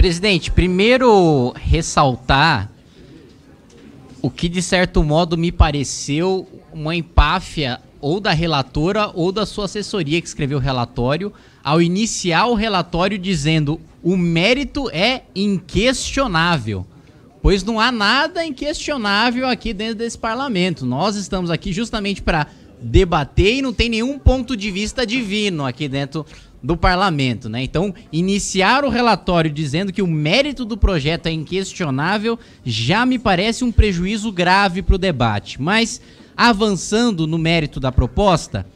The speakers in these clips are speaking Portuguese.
Presidente, primeiro ressaltar o que de certo modo me pareceu uma empáfia ou da relatora ou da sua assessoria que escreveu o relatório, ao iniciar o relatório dizendo o mérito é inquestionável. Pois não há nada inquestionável aqui dentro desse parlamento. Nós estamos aqui justamente para debater e não tem nenhum ponto de vista divino aqui dentro do parlamento, né? Então, iniciar o relatório dizendo que o mérito do projeto é inquestionável já me parece um prejuízo grave para o debate. Mas, avançando no mérito da proposta,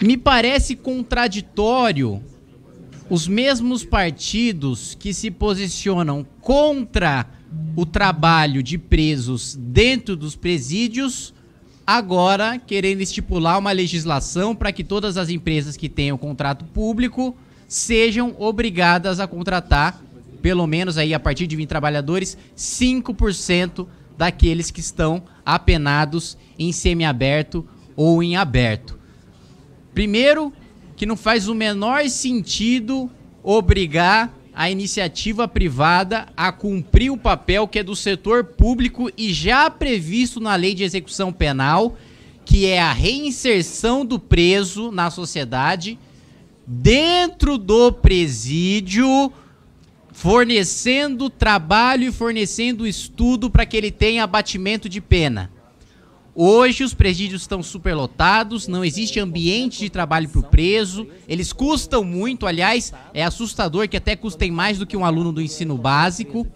me parece contraditório os mesmos partidos que se posicionam contra o trabalho de presos dentro dos presídios agora querendo estipular uma legislação para que todas as empresas que tenham contrato público sejam obrigadas a contratar, pelo menos aí a partir de 20 trabalhadores, 5% daqueles que estão apenados em semiaberto ou em aberto. Primeiro, que não faz o menor sentido obrigar a iniciativa privada a cumprir o papel que é do setor público e já previsto na Lei de Execução Penal, que é a reinserção do preso na sociedade dentro do presídio, fornecendo trabalho e fornecendo estudo para que ele tenha abatimento de pena. Hoje os presídios estão superlotados, não existe ambiente de trabalho para o preso, eles custam muito, aliás, é assustador que até custem mais do que um aluno do ensino básico.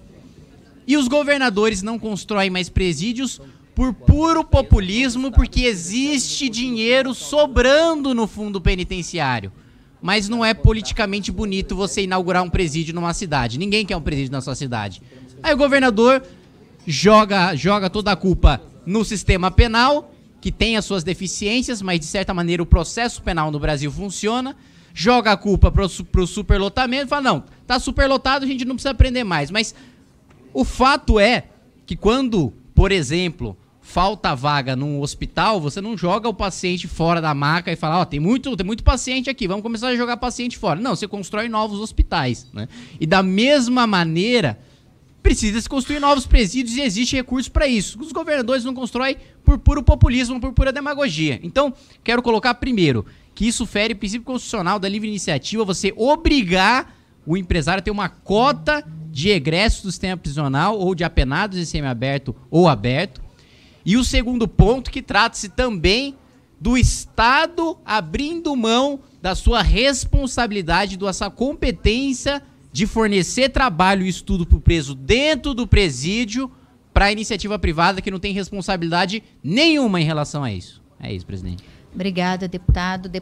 E os governadores não constroem mais presídios por puro populismo, porque existe dinheiro sobrando no fundo penitenciário. Mas não é politicamente bonito você inaugurar um presídio numa cidade. Ninguém quer um presídio na sua cidade. Aí o governador joga, joga toda a culpa no sistema penal, que tem as suas deficiências, mas de certa maneira o processo penal no Brasil funciona, joga a culpa para o superlotamento e fala: não, tá superlotado, a gente não precisa aprender mais. Mas o fato é que quando, por exemplo, falta vaga num hospital, você não joga o paciente fora da maca e fala, ó, oh, tem muito, tem muito paciente aqui, vamos começar a jogar paciente fora. Não, você constrói novos hospitais, né? E da mesma maneira, precisa se construir novos presídios e existe recurso para isso. Os governadores não constroem por puro populismo, por pura demagogia. Então, quero colocar primeiro que isso fere o princípio constitucional da livre iniciativa, você obrigar o empresário a ter uma cota de egressos do sistema prisional ou de apenados em semiaberto ou aberto. E o segundo ponto que trata-se também do Estado abrindo mão da sua responsabilidade, da sua competência de fornecer trabalho e estudo para o preso dentro do presídio para a iniciativa privada que não tem responsabilidade nenhuma em relação a isso. É isso, presidente. Obrigada, deputado.